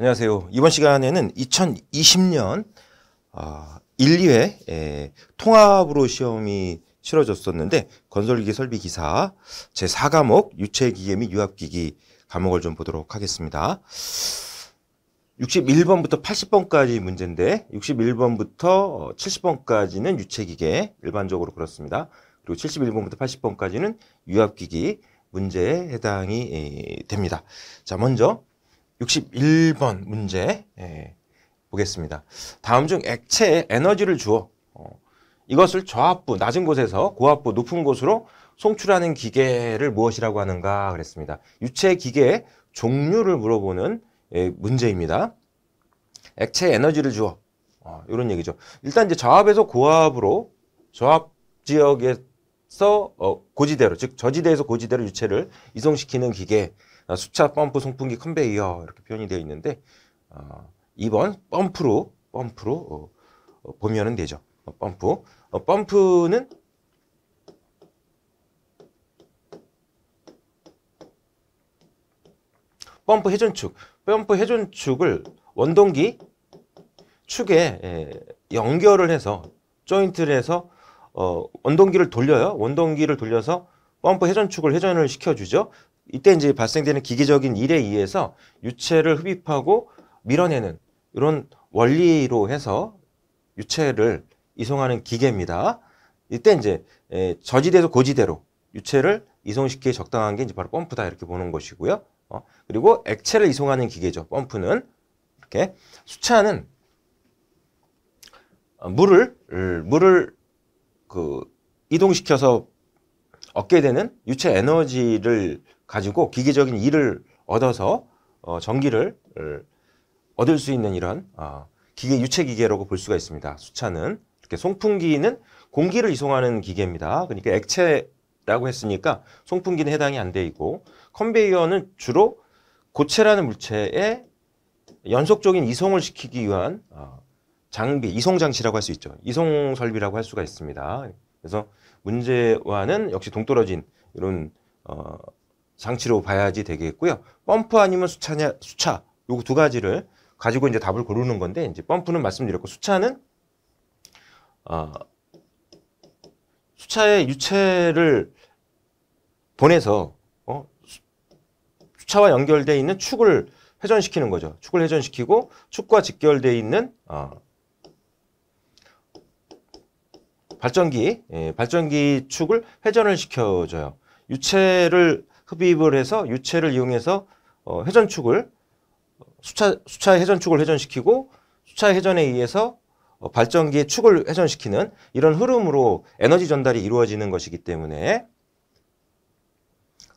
안녕하세요. 이번 시간에는 2020년 어, 1, 2회 에, 통합으로 시험이 치러졌었는데 건설기계 설비 기사 제4과목 유체기계 및 유압기기 과목을 좀 보도록 하겠습니다. 61번부터 80번까지 문제인데 61번부터 70번까지는 유체기계 일반적으로 그렇습니다. 그리고 71번부터 80번까지는 유압기기 문제에 해당이 예, 됩니다. 자, 먼저 61번 문제 예, 보겠습니다. 다음 중 액체에 에너지를 주어 어, 이것을 저압부 낮은 곳에서 고압부 높은 곳으로 송출하는 기계를 무엇이라고 하는가 그랬습니다. 유체 기계의 종류를 물어보는 예, 문제입니다. 액체 에너지를 주어 어, 이런 얘기죠. 일단 이제 저압에서 고압으로 저압 지역에서 어, 고지대로 즉 저지대에서 고지대로 유체를 이송시키는 기계 아, 수차 펌프 송풍기 컨베이어 이렇게 표현이 되어 있는데 어, 아, 2번 펌프로 펌프로 어, 어, 보면은 되죠. 어, 펌프 어, 펌프는 펌프 회전축 펌프 회전축을 원동기 축에 에, 예, 연결을 해서 조인트를 해서 어, 원동기를 돌려요. 원동기를 돌려서 펌프 회전축을 회전을 시켜주죠. 이때 이제 발생되는 기계적인 일에 의해서 유체를 흡입하고 밀어내는 이런 원리로 해서 유체를 이송하는 기계입니다. 이때 이제 저지대에서 고지대로 유체를 이송시키기 적당한 게 이제 바로 펌프다 이렇게 보는 것이고요. 어, 그리고 액체를 이송하는 기계죠. 펌프는 이렇게 수차는 어, 물을 물을 그 이동시켜서 얻게 되는 유체 에너지를 가지고 기계적인 일을 얻어서 어, 전기를 얻을 수 있는 이런 어, 기계 유체 기계라고 볼 수가 있습니다. 수차는 이렇게 송풍기는 공기를 이송하는 기계입니다. 그러니까 액체라고 했으니까 송풍기는 해당이 안 되고 컨베이어는 주로 고체라는 물체에 연속적인 이송을 시키기 위한 어, 장비, 이송 장치라고 할 수 있죠. 이송 설비라고 할 수가 있습니다. 그래서 문제와는 역시 동떨어진 이런 어, 장치로 봐야지 되겠고요. 펌프 아니면 수차냐 수차 요거 두 가지를 가지고 이제 답을 고르는 건데 이제 펌프는 말씀드렸고 수차는 어, 수차의 유체를 보내서 어, 수차와 연결되어 있는 축을 회전시키는 거죠. 축을 회전시키고 축과 직결되어 있는 어, 발전기, 예, 발전기 축을 회전을 시켜줘요. 유체를 흡입을 해서 유체를 이용해서 어, 회전축을 수차, 수차의 회전축을 회전시키고 수차의 회전에 의해서 어, 발전기의 축을 회전시키는 이런 흐름으로 에너지 전달이 이루어지는 것이기 때문에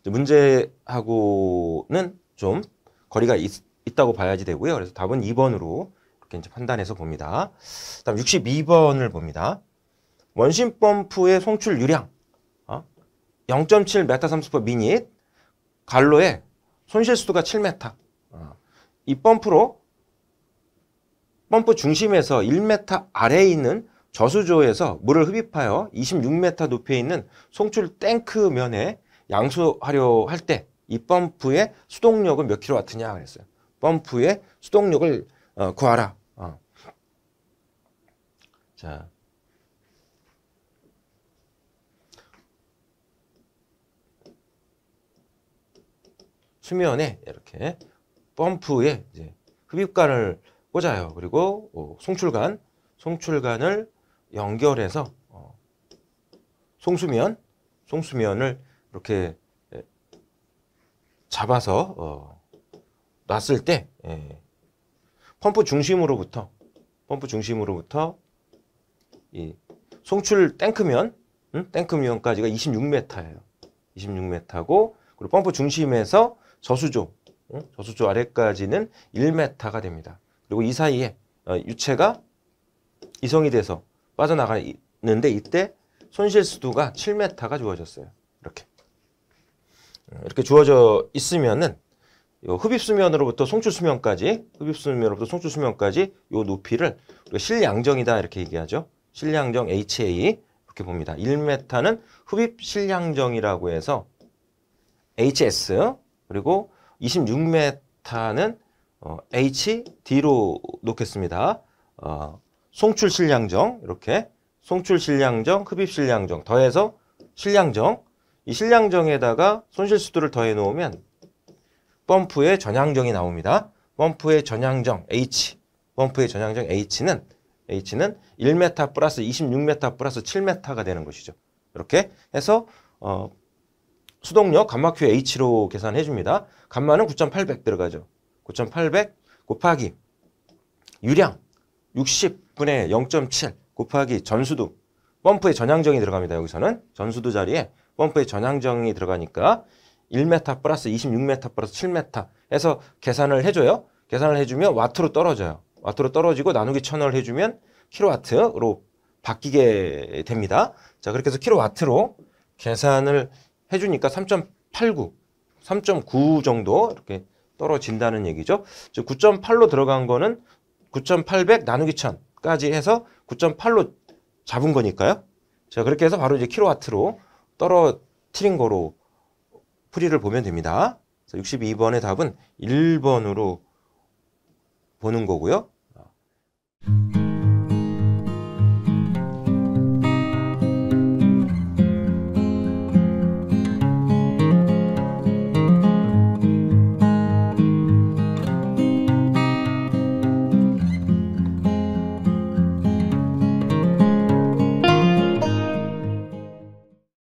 문제하고는 좀 거리가 있, 다고 봐야지 되고요. 그래서 답은 2번으로 이렇게 이제 판단해서 봅니다. 다음 62번을 봅니다. 원심 펌프의 송출 유량 어? 0.7 메타삼스퍼 미닛 갈로에 손실수가 7m. 이 펌프로 펌프 중심에서 1m 아래에 있는 저수조에서 물을 흡입하여 26m 높이에 있는 송출 탱크 면에 양수하려 할 때 이 펌프의 수동력은 몇 킬로와트냐 그랬어요. 펌프의 수동력을 어, 구하라. 어. 자. 수면에 이렇게 펌프에 이제 흡입관을 꽂아요. 그리고 어, 송출관, 송출관을 연결해서 어, 송수면, 송수면을 이렇게 에, 예, 잡아서 어, 놨을 때 에, 예, 펌프 중심으로부터 펌프 중심으로부터 이 송출 탱크면, 응? 탱크면까지가 26m예요. 26m고 그리고 펌프 중심에서 저수조, 저수조 아래까지는 1m가 됩니다. 그리고 이 사이에 어, 유체가 이성이 돼서 빠져나가는데 이때 손실 수도가 7m가 주어졌어요. 이렇게. 어, 이렇게 주어져 있으면은 흡입 수면으로부터 송출 수면까지 흡입 수면으로부터 송출 수면까지 요 높이를 실량정이다 이렇게 얘기하죠. 실량정 HA 이렇게 봅니다. 1m는 흡입 실량정이라고 해서 HS 그리고 26m는 어, HD로 놓겠습니다. 어, 송출 실량정 이렇게 송출 실량정, 흡입 실량정 더해서 실량정 이 실량정에다가 손실 수도를 더해 놓으면 펌프의 전향정이 나옵니다. 펌프의 전향정 H 펌프의 전향정 H는 H는 1m 플러스 26m 플러스 7m가 되는 것이죠. 이렇게 해서 어, 수동력 감마큐 H로 계산해 줍니다. 감마는 9,800 들어가죠. 9,800 곱하기 유량 60분의 0.7 곱하기 전수도 펌프의 전향정이 들어갑니다. 여기서는 전수도 자리에 펌프의 전향정이 들어가니까 1m 플러스 26m 플러스 7m 해서 계산을 해줘요. 계산을 해주면 와트로 떨어져요. 와트로 떨어지고 나누기 천을 해주면 킬로와트로 바뀌게 됩니다. 자 그렇게 해서 킬로와트로 계산을 해주니까 3.89, 3.9 정도 이렇게 떨어진다는 얘기죠. 9.8로 들어간 거는 9,800 나누기 1000까지 해서 9.8로 잡은 거니까요. 자, 그렇게 해서 바로 이제 킬로와트로 떨어뜨린 거로 풀이를 보면 됩니다. 그래서 62번의 답은 1번으로 보는 거고요.